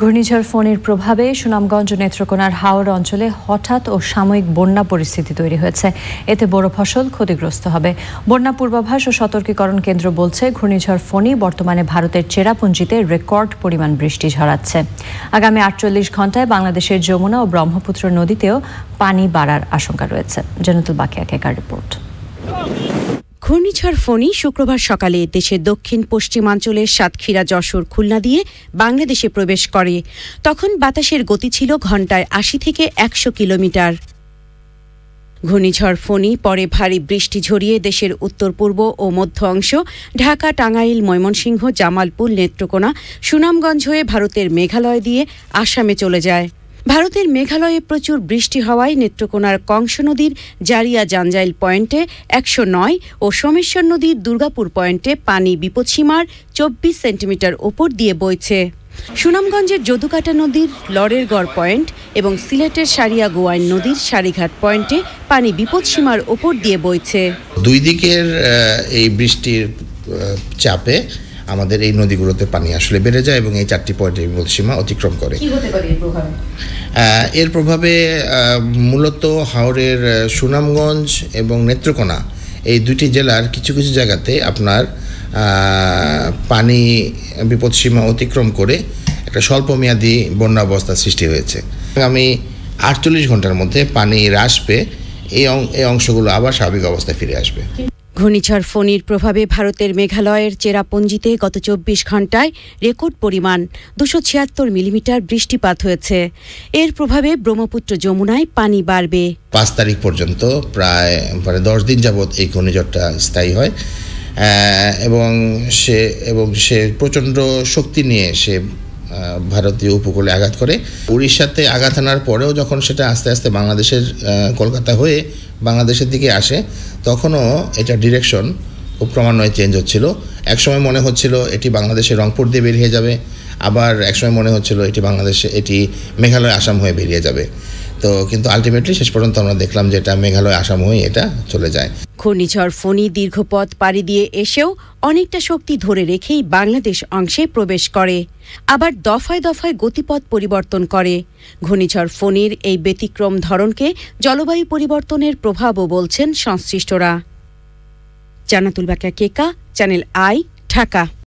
ঘূর্ণিঝড় ফনির প্রভাবে সুনামগঞ্জ নেত্রকোনার হাওর অঞ্চলে হঠাৎ ও সাময়িক বন্যা পরিস্থিতি তৈরি হয়েছে এতে বড় ফসল ক্ষতিগ্রস্ত হবে বন্যা পূর্বাভাস ও সতর্কীকরণ কেন্দ্র বলছে ঘূর্ণিঝড় ফনি বর্তমানে ভারতের চেরাপুঞ্জিতে রেকর্ড পরিমাণ বৃষ্টি ঝরাচ্ছে আগামী আটচল্লিশ ঘন্টায় বাংলাদেশের যমুনা ও ব্রহ্মপুত্র নদীতেও পানি বাড়ার আশঙ্কা রয়েছে জেনতুল বাকিয়া কেকার রিপোর্ট ঘূর্ণিঝড় ফণি শুক্রবার সকালে দেশের দক্ষিণ পশ্চিমাঞ্চলের সাতক্ষীরা যশোর খুলনা দিয়ে বাংলাদেশে প্রবেশ করে তখন বাতাসের গতি ছিল ঘন্টায় আশি থেকে একশো কিলোমিটার ঘূর্ণিঝড় ফণি পরে ভারী বৃষ্টি ঝরিয়ে দেশের উত্তর পূর্ব ও মধ্য অংশ ঢাকা টাঙ্গাইল ময়মনসিংহ জামালপুর নেত্রকোনা সুনামগঞ্জ হয়ে ভারতের মেঘালয় দিয়ে আসামে চলে যায় ভারতের মেঘালয়ে প্রচুর বৃষ্টি হওয়ায় নেত্রকোনার কংস নদীর জারিয়া জাঞ্জাইল পয়েন্টে একশো নয় ও সোমেশ্বর নদীর দুর্গাপুর পয়েন্টে পানি বিপদসীমার চব্বিশ সেন্টিমিটার ওপর দিয়ে বইছে সুনামগঞ্জের যদুকাটা নদীর লরেরগড় পয়েন্ট এবং সিলেটের সারিয়া গোয়াইন নদীর সারিঘাট পয়েন্টে পানি বিপদসীমার ওপর দিয়ে বইছে দুই দিকের এই বৃষ্টির চাপে আমাদের এই নদীগুলোতে পানি আসলে বেড়ে যায় এবং এই চারটি পয়েন্টের সীমা অতিক্রম করে এর প্রভাবে মূলত হাওড়ের সুনামগঞ্জ এবং নেত্রকোনা এই দুটি জেলার কিছু কিছু জায়গাতে আপনার পানি বিপদসীমা অতিক্রম করে একটা স্বল্পমেয়াদী বন্যা অবস্থা সৃষ্টি হয়েছে আগামী আটচল্লিশ ঘন্টার মধ্যে পানি হ্রাস পেয়ে এই অংশগুলো আবার স্বাভাবিক অবস্থায় ফিরে আসবে ঘূর্ণিঝড় ফনির প্রভাবে ভারতের মেঘালয়ের চেরাপুঞ্জিতে গত চব্বিশ ঘন্টায় রেকর্ড পরিমাণ দুশো ছিয়াত্তর মিলিমিটার বৃষ্টিপাত হয়েছে এর প্রভাবে ব্রহ্মপুত্র যমুনায় পানি বাড়বে পাঁচ তারিখ পর্যন্ত প্রায় মানে দশ দিন যাবৎ এই ঘূর্ণিঝড়টা স্থায়ী হয় এবং সে এবং সে প্রচণ্ড শক্তি নিয়ে সে ভারতীয় উপকূলে আঘাত করে উড়িষ্যাতে আঘাত আনার পরেও যখন সেটা আস্তে আস্তে বাংলাদেশের কলকাতা হয়ে বাংলাদেশের দিকে আসে তখনও এটা ডিরেকশন খুব ক্রমান্বয়ে চেঞ্জ হচ্ছিল একসময় মনে হচ্ছিল এটি বাংলাদেশের রংপুর দিয়ে বেরিয়ে যাবে আবার একসময় মনে হচ্ছিল এটি বাংলাদেশে এটি মেঘালয় আসাম হয়ে বেরিয়ে যাবে তো কিন্তু আলটিমেটলি শেষ পর্যন্ত আমরা দেখলাম যে এটা মেঘালয় আসাম হয়ে এটা চলে যায় ঘূর্ণিঝড় ফণি দীর্ঘ পথ পাড়ি দিয়ে এসেও অনেকটা শক্তি ধরে রেখেই বাংলাদেশ অংশে প্রবেশ করে আবার দফায় দফায় গতিপথ পরিবর্তন করে ঘূর্ণিঝড় ফণির এই ব্যতিক্রম ধরনকে জলবায়ু পরিবর্তনের প্রভাবও বলছেন সংশ্লিষ্টরা জানাতুল বাকা কেকা চ্যানেল আই ঢাকা